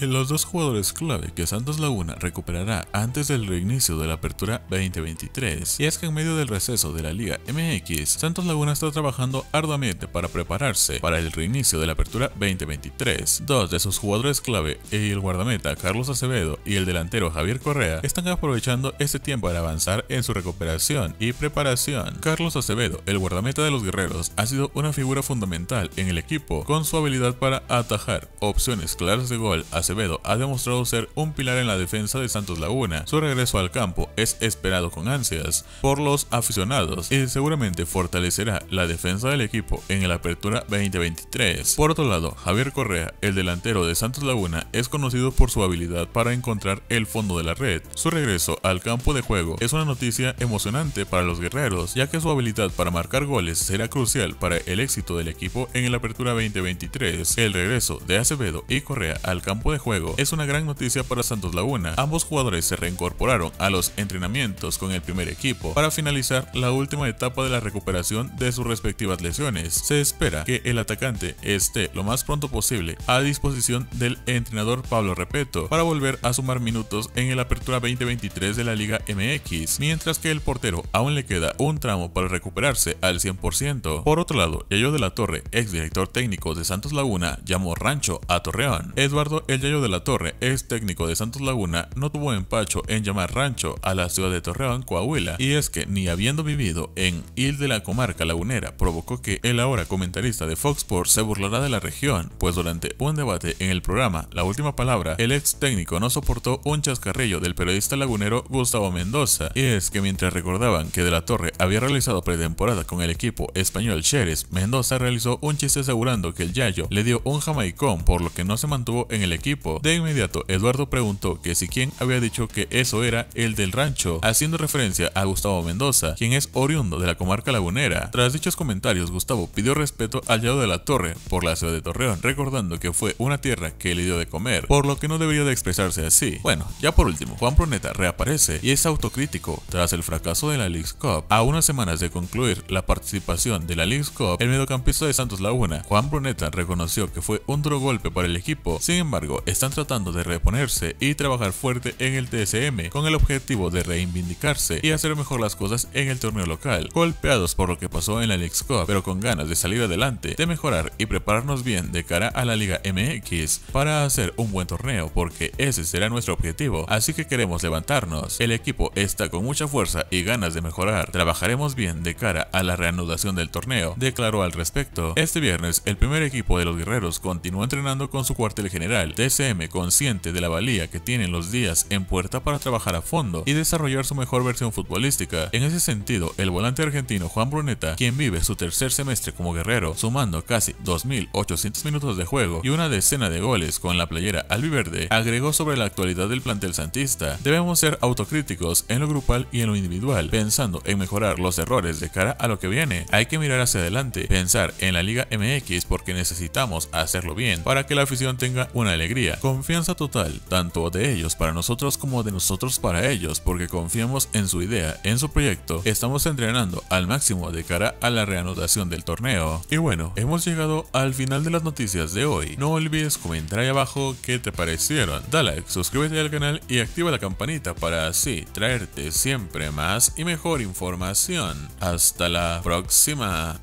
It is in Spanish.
En eh, los dos jugadores clave que Santos Laguna recuperará antes del reinicio de la apertura 2023. Y es que en medio del receso de la Liga MX, Santos Laguna está trabajando arduamente para prepararse para el reinicio de la apertura 2023. Dos de sus jugadores clave, eh, el guardameta Carlos Acevedo y el delantero Javier Correa, están aprovechando este tiempo para avanzar en su recuperación y preparación. Carlos Acevedo, el guardameta de los guerreros, ha sido una figura fundamental en el equipo con su habilidad para atajar opciones claras de gol Acevedo ha demostrado ser un pilar en la defensa de Santos Laguna. Su regreso al campo es esperado con ansias por los aficionados y seguramente fortalecerá la defensa del equipo en la Apertura 2023. Por otro lado, Javier Correa, el delantero de Santos Laguna, es conocido por su habilidad para encontrar el fondo de la red. Su regreso al campo de juego es una noticia emocionante para los guerreros, ya que su habilidad para marcar goles será crucial para el éxito del equipo en el Apertura 2023. El regreso de Acevedo y Correa al campo de juego es una gran noticia para Santos Laguna. Ambos jugadores se reincorporaron a los entrenamientos con el primer equipo para finalizar la última etapa de la recuperación de sus respectivas lesiones. Se espera que el atacante esté lo más pronto posible a disposición del entrenador Pablo Repeto para volver a sumar minutos en el Apertura 2023 de la Liga MX, mientras que el portero aún le queda un tramo para recuperarse al 100%. Por otro lado, Yayo de la Torre, exdirector técnico de Santos Laguna, llamó rancho a Torreón. Eduardo el Yayo de la Torre, ex técnico de Santos Laguna, no tuvo empacho en llamar rancho a la ciudad de Torreón, Coahuila, y es que ni habiendo vivido en Il de la comarca lagunera, provocó que el ahora comentarista de Fox Sports se burlara de la región, pues durante un debate en el programa La Última Palabra, el ex técnico no soportó un chascarrillo del periodista lagunero Gustavo Mendoza, y es que mientras recordaban que de la Torre había realizado pretemporada con el equipo español Xeres, Mendoza realizó un chiste asegurando que el Yayo le dio un jamaicón por lo que no se mantuvo en el equipo de inmediato, Eduardo preguntó que si quien había dicho que eso era el del rancho, haciendo referencia a Gustavo Mendoza, quien es oriundo de la comarca lagunera. Tras dichos comentarios, Gustavo pidió respeto al lado de la torre por la ciudad de Torreón, recordando que fue una tierra que le dio de comer, por lo que no debería de expresarse así. Bueno, ya por último, Juan Bruneta reaparece y es autocrítico tras el fracaso de la League Cup. A unas semanas de concluir la participación de la League Cup, el mediocampista de Santos Laguna, Juan Bruneta reconoció que fue un duro golpe para el equipo, sin embargo, están tratando de reponerse y trabajar fuerte en el TSM con el objetivo de reivindicarse y hacer mejor las cosas en el torneo local, golpeados por lo que pasó en la League pero con ganas de salir adelante, de mejorar y prepararnos bien de cara a la Liga MX para hacer un buen torneo, porque ese será nuestro objetivo, así que queremos levantarnos. El equipo está con mucha fuerza y ganas de mejorar, trabajaremos bien de cara a la reanudación del torneo, declaró al respecto. Este viernes, el primer equipo de los guerreros continuó entrenando con su cuartel general, SM consciente de la valía que tienen los días en puerta para trabajar a fondo y desarrollar su mejor versión futbolística. En ese sentido, el volante argentino Juan Bruneta, quien vive su tercer semestre como guerrero, sumando casi 2.800 minutos de juego y una decena de goles con la playera albiverde, agregó sobre la actualidad del plantel santista. Debemos ser autocríticos en lo grupal y en lo individual, pensando en mejorar los errores de cara a lo que viene. Hay que mirar hacia adelante, pensar en la Liga MX porque necesitamos hacerlo bien para que la afición tenga una confianza total, tanto de ellos para nosotros como de nosotros para ellos, porque confiamos en su idea, en su proyecto, estamos entrenando al máximo de cara a la reanudación del torneo. Y bueno, hemos llegado al final de las noticias de hoy. No olvides comentar ahí abajo qué te parecieron. Dale like, suscríbete al canal y activa la campanita para así traerte siempre más y mejor información. Hasta la próxima.